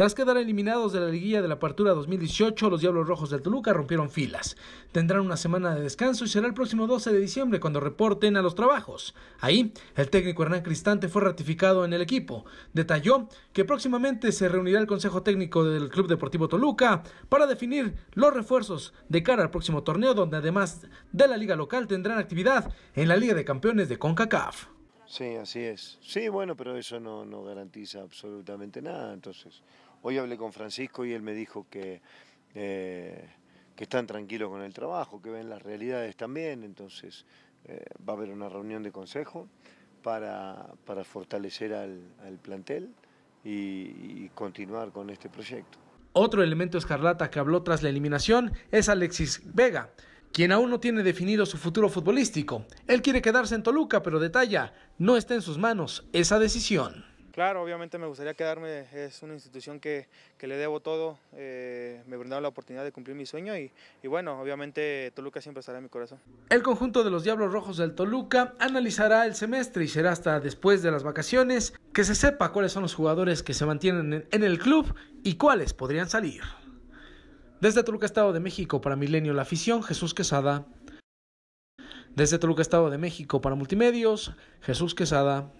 Tras quedar eliminados de la liguilla de la apertura 2018, los Diablos Rojos del Toluca rompieron filas. Tendrán una semana de descanso y será el próximo 12 de diciembre cuando reporten a los trabajos. Ahí, el técnico Hernán Cristante fue ratificado en el equipo. Detalló que próximamente se reunirá el Consejo Técnico del Club Deportivo Toluca para definir los refuerzos de cara al próximo torneo donde además de la liga local tendrán actividad en la Liga de Campeones de CONCACAF. Sí, así es. Sí, bueno, pero eso no, garantiza absolutamente nada. Entonces, hoy hablé con Francisco y él me dijo que, eh, que están tranquilos con el trabajo, que ven las realidades también. Entonces, eh, va a haber una reunión de consejo para, fortalecer al, al plantel y continuar con este proyecto. Otro elemento escarlata que habló tras la eliminación es Alexis Vega, quien aún no tiene definido su futuro futbolístico. Él quiere quedarse en Toluca, pero detalla, no está en sus manos esa decisión. Claro, obviamente me gustaría quedarme, es una institución que, que le debo todo, eh, me brindaron la oportunidad de cumplir mi sueño y, bueno, obviamente Toluca siempre estará en mi corazón. El conjunto de los Diablos Rojos del Toluca analizará el semestre y será hasta después de las vacaciones que se sepa cuáles son los jugadores que se mantienen en el club y cuáles podrían salir. Desde Toluca, Estado de México, para Milenio La Afición, Jesús Quesada. Desde Toluca, Estado de México, para Multimedios, Jesús Quesada.